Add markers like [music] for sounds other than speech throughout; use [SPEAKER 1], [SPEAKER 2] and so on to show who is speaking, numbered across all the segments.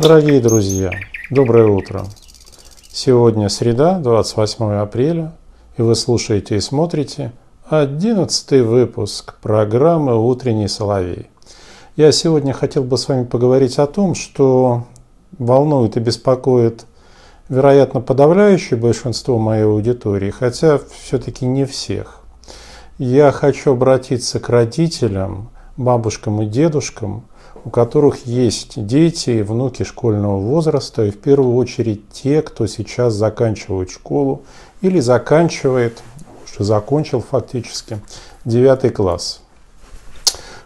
[SPEAKER 1] Дорогие друзья, доброе утро. Сегодня среда, 28 апреля, и вы слушаете и смотрите 11 выпуск программы «Утренний соловей». Я сегодня хотел бы с вами поговорить о том, что волнует и беспокоит, вероятно, подавляющее большинство моей аудитории, хотя все-таки не всех. Я хочу обратиться к родителям, бабушкам и дедушкам, у которых есть дети и внуки школьного возраста, и в первую очередь те, кто сейчас заканчивает школу или заканчивает, уже закончил фактически, девятый класс.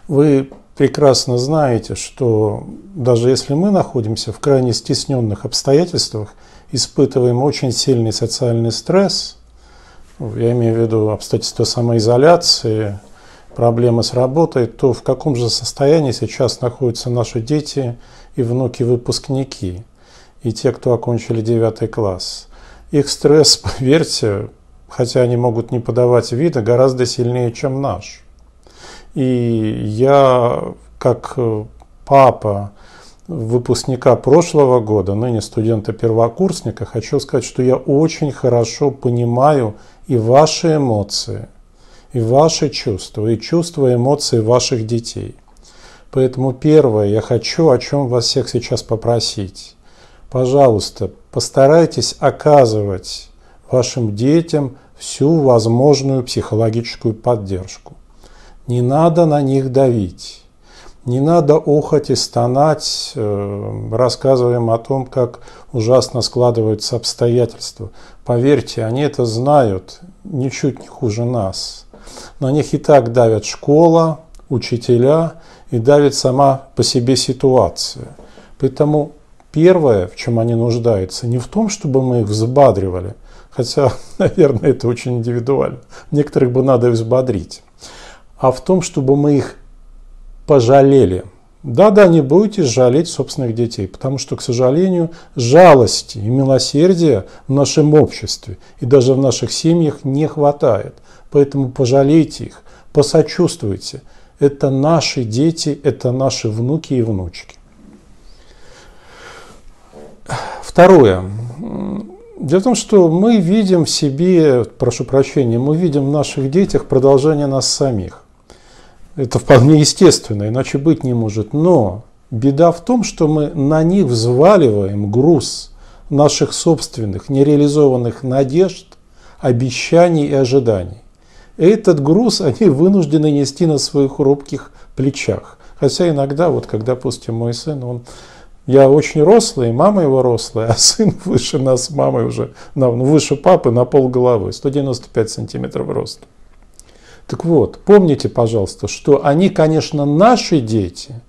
[SPEAKER 1] Вы прекрасно знаете, что даже если мы находимся в крайне стесненных обстоятельствах, испытываем очень сильный социальный стресс, я имею в виду обстоятельства самоизоляции – проблемы с работой, то в каком же состоянии сейчас находятся наши дети и внуки-выпускники, и те, кто окончили девятый класс. Их стресс, [laughs] поверьте, хотя они могут не подавать вида, гораздо сильнее, чем наш. И я, как э, папа выпускника прошлого года, ныне студента-первокурсника, хочу сказать, что я очень хорошо понимаю и ваши эмоции – и ваши чувства, и чувства эмоции ваших детей. Поэтому первое, я хочу о чем вас всех сейчас попросить. Пожалуйста, постарайтесь оказывать вашим детям всю возможную психологическую поддержку. Не надо на них давить. Не надо охоть и стонать, э, рассказываем о том, как ужасно складываются обстоятельства. Поверьте, они это знают ничуть не хуже нас. На них и так давят школа, учителя и давит сама по себе ситуация. Поэтому первое, в чем они нуждаются, не в том, чтобы мы их взбадривали, хотя, [laughs] наверное, это очень индивидуально. Некоторых бы надо взбодрить. А в том, чтобы мы их пожалели. Да-да, не будете жалеть собственных детей, потому что, к сожалению, жалости и милосердия в нашем обществе и даже в наших семьях не хватает. Поэтому пожалейте их, посочувствуйте. Это наши дети, это наши внуки и внучки. Второе. Дело в том, что мы видим в себе, прошу прощения, мы видим в наших детях продолжение нас самих. Это вполне естественно, иначе быть не может. Но беда в том, что мы на них взваливаем груз наших собственных нереализованных надежд, обещаний и ожиданий. Этот груз они вынуждены нести на своих хрупких плечах. Хотя иногда, вот когда, пустим, мой сын, он я очень рослый, мама его рослая, [laughs] а сын выше нас, мамой уже, ну, выше папы на пол головы, 195 сантиметров рост. Так вот, помните, пожалуйста, что они, конечно, наши дети,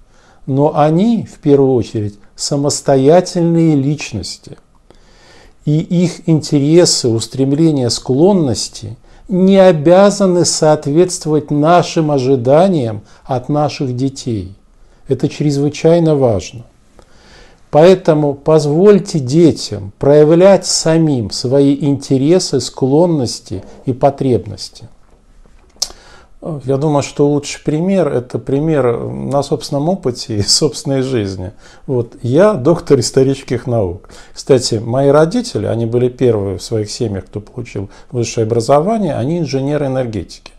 [SPEAKER 1] но они, в первую очередь, самостоятельные личности. И их интересы, устремления, склонности не обязаны соответствовать нашим ожиданиям от наших детей. Это чрезвычайно важно. Поэтому позвольте детям проявлять самим свои интересы, склонности и потребности. Я думаю, что лучший пример – это пример на собственном опыте и [laughs] собственной жизни. Вот. Я доктор исторических наук. Кстати, мои родители, они были первые в своих семьях, кто получил высшее образование, они инженеры энергетики.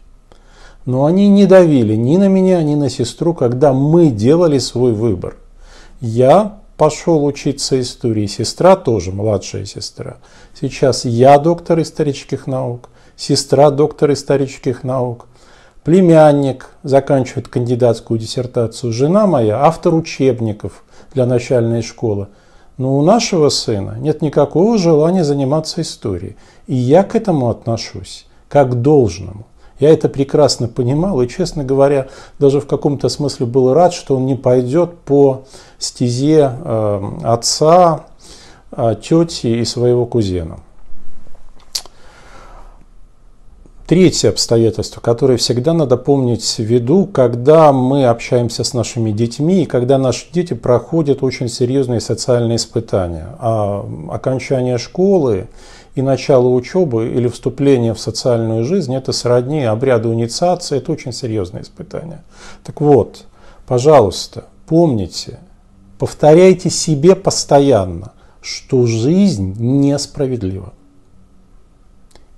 [SPEAKER 1] Но они не давили ни на меня, ни на сестру, когда мы делали свой выбор. Я пошел учиться истории, сестра тоже, младшая сестра. Сейчас я доктор исторических наук, сестра доктор исторических наук – племянник заканчивает кандидатскую диссертацию, жена моя автор учебников для начальной школы. Но у нашего сына нет никакого желания заниматься историей. И я к этому отношусь как к должному. Я это прекрасно понимал и, честно говоря, даже в каком-то смысле был рад, что он не пойдет по стезе э, отца, э, тети и своего кузена. Третье обстоятельство, которое всегда надо помнить в виду, когда мы общаемся с нашими детьми и когда наши дети проходят очень серьезные социальные испытания. А окончание школы и начало учебы или вступление в социальную жизнь – это сродни обряду инициации, это очень серьезные испытания. Так вот, пожалуйста, помните, повторяйте себе постоянно, что жизнь несправедлива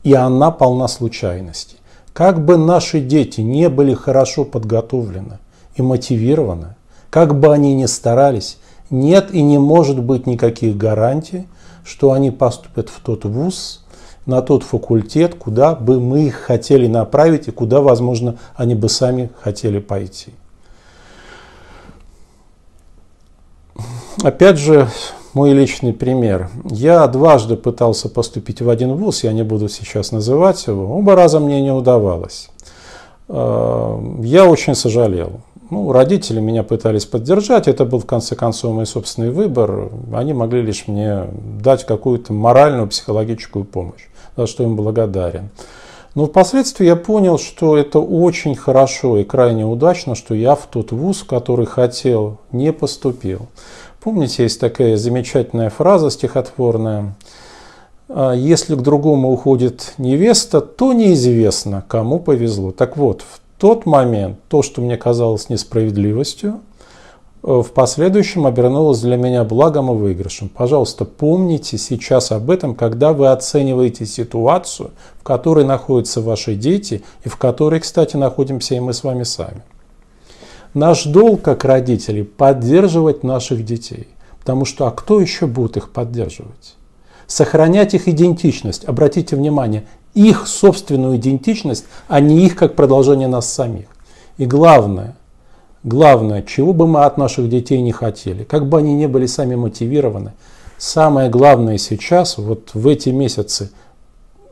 [SPEAKER 1] и она полна случайностей. Как бы наши дети не были хорошо подготовлены и мотивированы, как бы они ни старались, нет и не может быть никаких гарантий, что они поступят в тот вуз, на тот факультет, куда бы мы их хотели направить и куда, возможно, они бы сами хотели пойти. Опять же, мой личный пример. Я дважды пытался поступить в один вуз, я не буду сейчас называть его, оба раза мне не удавалось. А, я очень сожалел. Ну, родители меня пытались поддержать, это был в конце концов мой собственный выбор. Они могли лишь мне дать какую-то моральную, психологическую помощь, за что им благодарен. Но впоследствии я понял, что это очень хорошо и крайне удачно, что я в тот вуз, в который хотел, не поступил. Помните, есть такая замечательная фраза стихотворная. «А если к другому уходит невеста, то неизвестно, кому повезло. Так вот, в тот момент то, что мне казалось несправедливостью, э, в последующем обернулось для меня благом и выигрышем. Пожалуйста, помните сейчас об этом, когда вы оцениваете ситуацию, в которой находятся ваши дети и в которой, кстати, находимся и мы с вами сами. Наш долг как родителей поддерживать наших детей. Потому что а кто еще будет их поддерживать? Сохранять их идентичность. Обратите внимание, их собственную идентичность, а не их как продолжение нас самих. И главное, главное, чего бы мы от наших детей не хотели, как бы они не были сами мотивированы, самое главное сейчас, вот в эти месяцы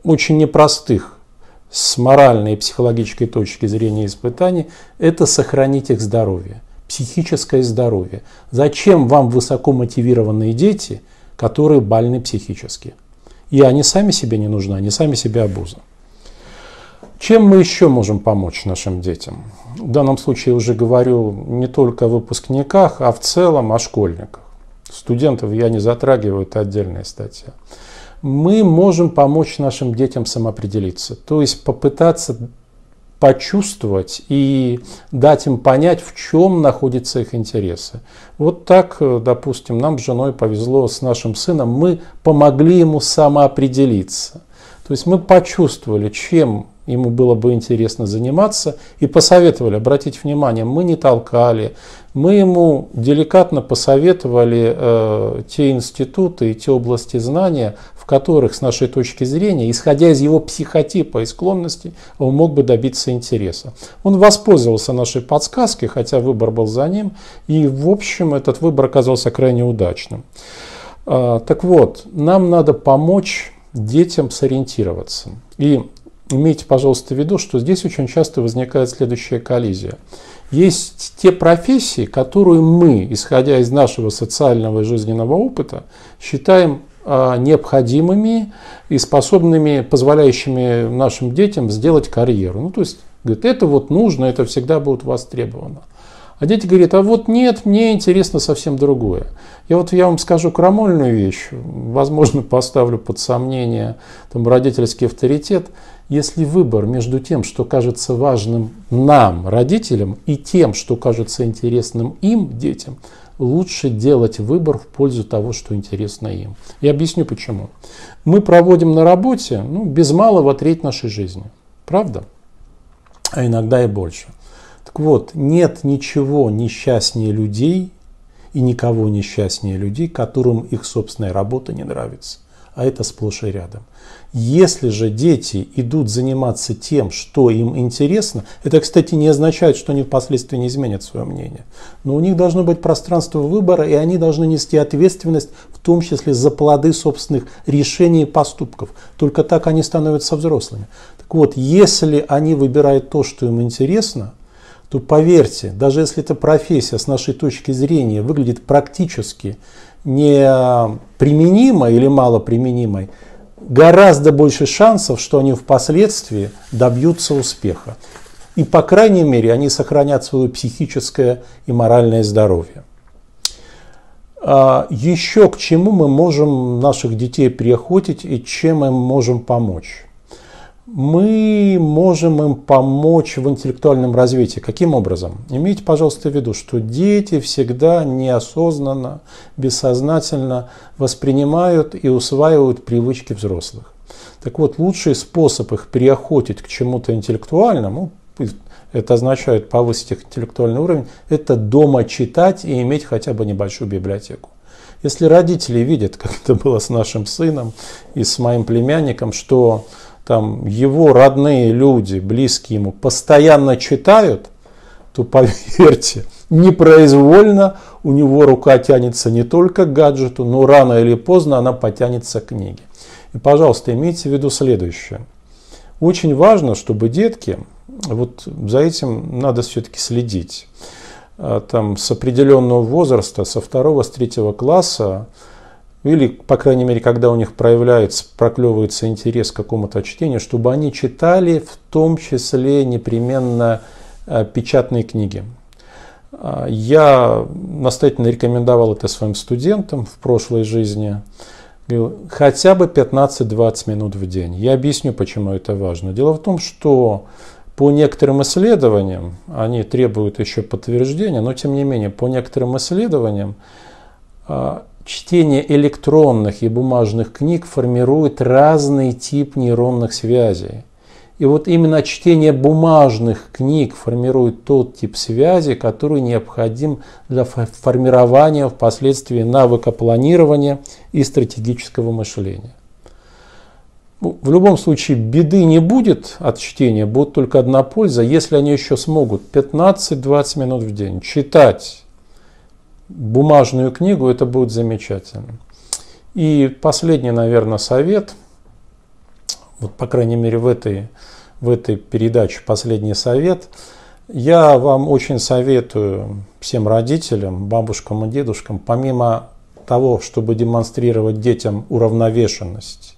[SPEAKER 1] очень непростых с моральной и психологической точки зрения испытаний, это сохранить их здоровье, психическое здоровье. Зачем вам высоко мотивированные дети, которые больны психически? И они сами себе не нужны, они сами себе обуза. Чем мы еще можем помочь нашим детям? В данном случае я уже говорю не только о выпускниках, а в целом о школьниках. Студентов я не затрагиваю, это отдельная статья мы можем помочь нашим детям самоопределиться. То есть попытаться почувствовать и дать им понять, в чем находятся их интересы. Вот так, допустим, нам с женой повезло с нашим сыном, мы помогли ему самоопределиться. То есть мы почувствовали, чем ему было бы интересно заниматься, и посоветовали, обратите внимание, мы не толкали, мы ему деликатно посоветовали э, те институты и те области знания, в которых, с нашей точки зрения, исходя из его психотипа и склонности, он мог бы добиться интереса. Он воспользовался нашей подсказкой, хотя выбор был за ним, и, в общем, этот выбор оказался крайне удачным. Э, так вот, нам надо помочь детям сориентироваться. И имейте, пожалуйста, в виду, что здесь очень часто возникает следующая коллизия. Есть те профессии, которые мы, исходя из нашего социального и жизненного опыта, считаем а, необходимыми и способными, позволяющими нашим детям сделать карьеру. Ну, то есть, говорит, это вот нужно, это всегда будет востребовано. А дети говорят, а вот нет, мне интересно совсем другое. И вот я вам скажу крамольную вещь, возможно, [laughs] поставлю под сомнение там, родительский авторитет. Если выбор между тем, что кажется важным нам, родителям, и тем, что кажется интересным им, детям, лучше делать выбор в пользу того, что интересно им. Я объясню почему. Мы проводим на работе ну, без малого треть нашей жизни. Правда? А иногда и больше. Так вот, нет ничего несчастнее людей и никого несчастнее людей, которым их собственная работа не нравится а это сплошь и рядом. Если же дети идут заниматься тем, что им интересно, это, кстати, не означает, что они впоследствии не изменят свое мнение. Но у них должно быть пространство выбора, и они должны нести ответственность, в том числе за плоды собственных решений и поступков. Только так они становятся взрослыми. Так вот, если они выбирают то, что им интересно, то поверьте, даже если эта профессия с нашей точки зрения выглядит практически неприменимой или малоприменимой, гораздо больше шансов, что они впоследствии добьются успеха. И, по крайней мере, они сохранят свое психическое и моральное здоровье. А, еще к чему мы можем наших детей приохотить и чем мы можем помочь? мы можем им помочь в интеллектуальном развитии. Каким образом? Имейте, пожалуйста, в виду, что дети всегда неосознанно, бессознательно воспринимают и усваивают привычки взрослых. Так вот, лучший способ их переохотить к чему-то интеллектуальному, это означает повысить их интеллектуальный уровень, это дома читать и иметь хотя бы небольшую библиотеку. Если родители видят, как это было с нашим сыном и с моим племянником, что там его родные люди, близкие ему, постоянно читают, то поверьте, непроизвольно у него рука тянется не только к гаджету, но рано или поздно она потянется к книге. И, пожалуйста, имейте в виду следующее. Очень важно, чтобы детки, вот за этим надо все-таки следить, а, там с определенного возраста, со второго, с третьего класса, ну, или, по крайней мере, когда у них проявляется, проклевывается интерес к какому-то чтению, чтобы они читали в том числе непременно э, печатные книги. А, я настоятельно рекомендовал это своим студентам в прошлой жизни. хотя бы 15-20 минут в день. Я объясню, почему это важно. Дело в том, что по некоторым исследованиям, они требуют еще подтверждения, но тем не менее, по некоторым исследованиям а, чтение электронных и бумажных книг формирует разный тип нейронных связей. И вот именно чтение бумажных книг формирует тот тип связи, который необходим для формирования впоследствии навыка планирования и стратегического мышления. Ну, в любом случае беды не будет от чтения, будет только одна польза, если они еще смогут 15-20 минут в день читать бумажную книгу, это будет замечательно. И последний, наверное, совет, вот по крайней мере в этой, в этой передаче последний совет, я вам очень советую всем родителям, бабушкам и дедушкам, помимо того, чтобы демонстрировать детям уравновешенность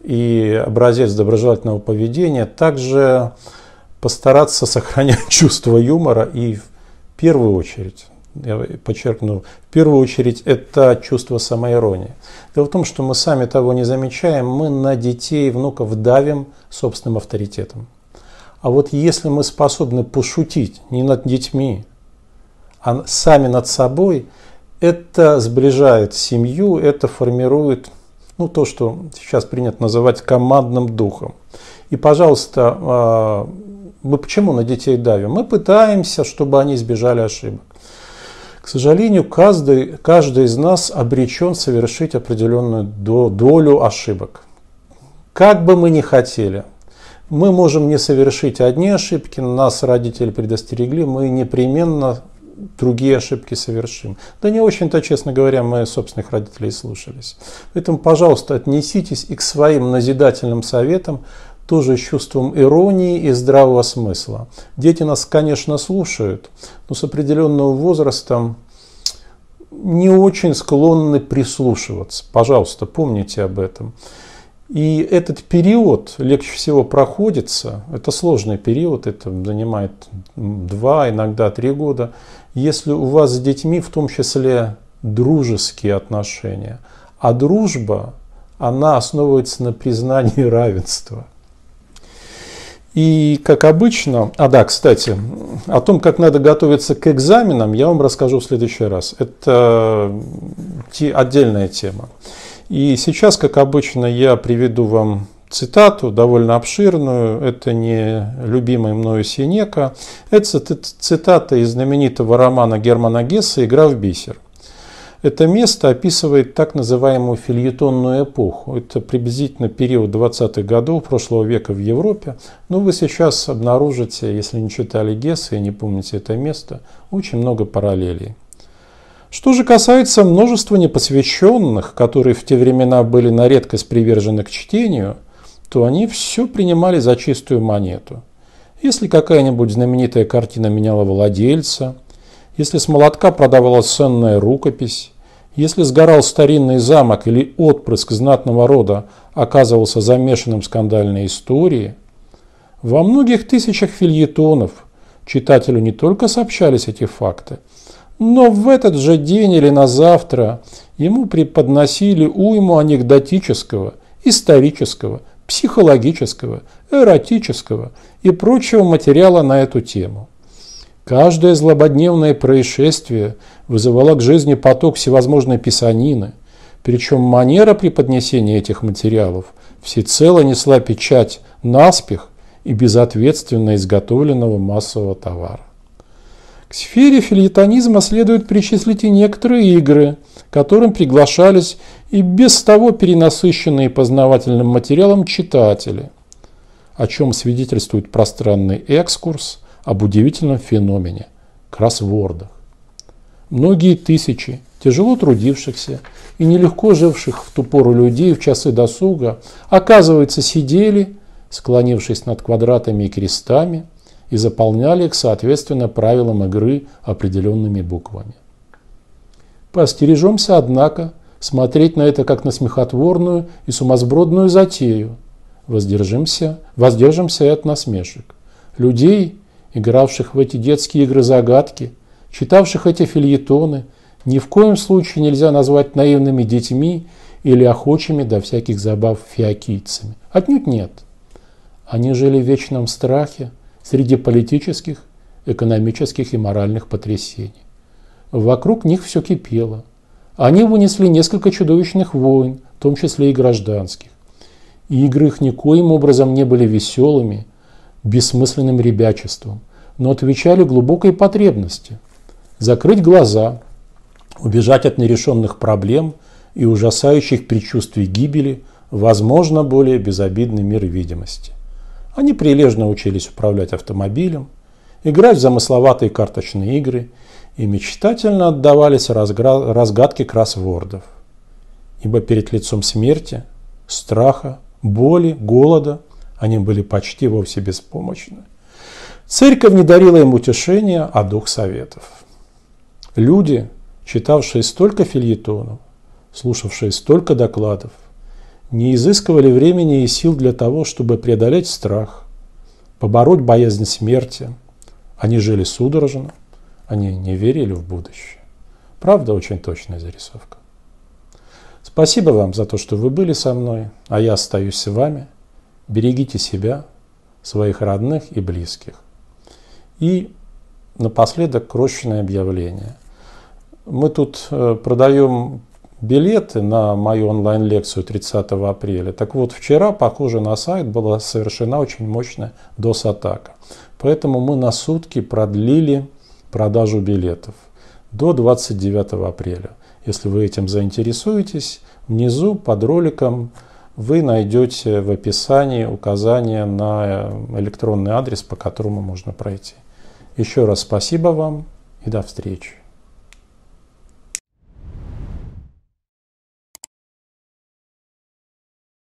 [SPEAKER 1] и образец доброжелательного поведения, также постараться сохранять [laughs] чувство юмора и в первую очередь я подчеркну, в первую очередь это чувство самоиронии. Дело в том, что мы сами того не замечаем, мы на детей и внуков давим собственным авторитетом. А вот если мы способны пошутить не над детьми, а сами над собой, это сближает семью, это формирует ну, то, что сейчас принято называть командным духом. И, пожалуйста, а, мы почему на детей давим? Мы пытаемся, чтобы они избежали ошибок. К сожалению, каждый, каждый из нас обречен совершить определенную долю ошибок. Как бы мы ни хотели, мы можем не совершить одни ошибки, нас родители предостерегли, мы непременно другие ошибки совершим. Да не очень-то, честно говоря, мои собственных родителей слушались. Поэтому, пожалуйста, отнеситесь и к своим назидательным советам тоже с чувством иронии и здравого смысла. Дети нас, конечно, слушают, но с определенного возраста не очень склонны прислушиваться. Пожалуйста, помните об этом. И этот период легче всего проходится, это сложный период, это занимает два, иногда три года, если у вас с детьми в том числе дружеские отношения. А дружба, она основывается на признании [laughs] равенства – и, как обычно, а да, кстати, о том, как надо готовиться к экзаменам, я вам расскажу в следующий раз. Это отдельная тема. И сейчас, как обычно, я приведу вам цитату, довольно обширную. Это не любимый мною Синека. Это цитата из знаменитого романа Германа Гесса «Игра в бисер». Это место описывает так называемую фильетонную эпоху. Это приблизительно период 20-х годов прошлого века в Европе. Но вы сейчас обнаружите, если не читали Гесса и не помните это место, очень много параллелей. Что же касается множества непосвященных, которые в те времена были на редкость привержены к чтению, то они все принимали за чистую монету. Если какая-нибудь знаменитая картина меняла владельца, если с молотка продавалась ценная рукопись, если сгорал старинный замок или отпрыск знатного рода оказывался замешанным в скандальной истории, во многих тысячах фильетонов читателю не только сообщались эти факты, но в этот же день или на завтра ему преподносили уйму анекдотического, исторического, психологического, эротического и прочего материала на эту тему – Каждое злободневное происшествие вызывало к жизни поток всевозможной писанины, причем манера преподнесения этих материалов всецело несла печать наспех и безответственно изготовленного массового товара. К сфере фильетонизма следует причислить и некоторые игры, которым приглашались и без того перенасыщенные познавательным материалом читатели, о чем свидетельствует пространный экскурс – об удивительном феномене – кроссвордах. Многие тысячи тяжело трудившихся и нелегко живших в ту пору людей в часы досуга, оказывается, сидели, склонившись над квадратами и крестами, и заполняли их, соответственно, правилам игры определенными буквами. Постережемся, однако, смотреть на это как на смехотворную и сумасбродную затею. Воздержимся, воздержимся и от насмешек. Людей, игравших в эти детские игры-загадки, читавших эти фильетоны, ни в коем случае нельзя назвать наивными детьми или охочими до всяких забав фиокийцами. Отнюдь нет. Они жили в вечном страхе среди политических, экономических и моральных потрясений. Вокруг них все кипело. Они вынесли несколько чудовищных войн, в том числе и гражданских. И игры их никоим образом не были веселыми – бессмысленным ребячеством, но отвечали глубокой потребности – закрыть глаза, убежать от нерешенных проблем и ужасающих предчувствий гибели, возможно, более безобидный мир видимости. Они прилежно учились управлять автомобилем, играть в замысловатые карточные игры и мечтательно отдавались разгадке кроссвордов. Ибо перед лицом смерти, страха, боли, голода – они были почти вовсе беспомощны. Церковь не дарила им утешения, а дух советов. Люди, читавшие столько фильетонов, слушавшие столько докладов, не изыскивали времени и сил для того, чтобы преодолеть страх, побороть боязнь смерти. Они жили судорожно, они не верили в будущее. Правда, очень точная зарисовка. Спасибо вам за то, что вы были со мной, а я остаюсь с вами – Берегите себя, своих родных и близких. И напоследок крошечное объявление. Мы тут э, продаем билеты на мою онлайн-лекцию 30 апреля. Так вот, вчера, похоже, на сайт была совершена очень мощная DOS-атака. Поэтому мы на сутки продлили продажу билетов до 29 апреля. Если вы этим заинтересуетесь, внизу под роликом вы найдете в описании указание на э, электронный адрес, по которому можно пройти. Еще раз спасибо вам и до встречи.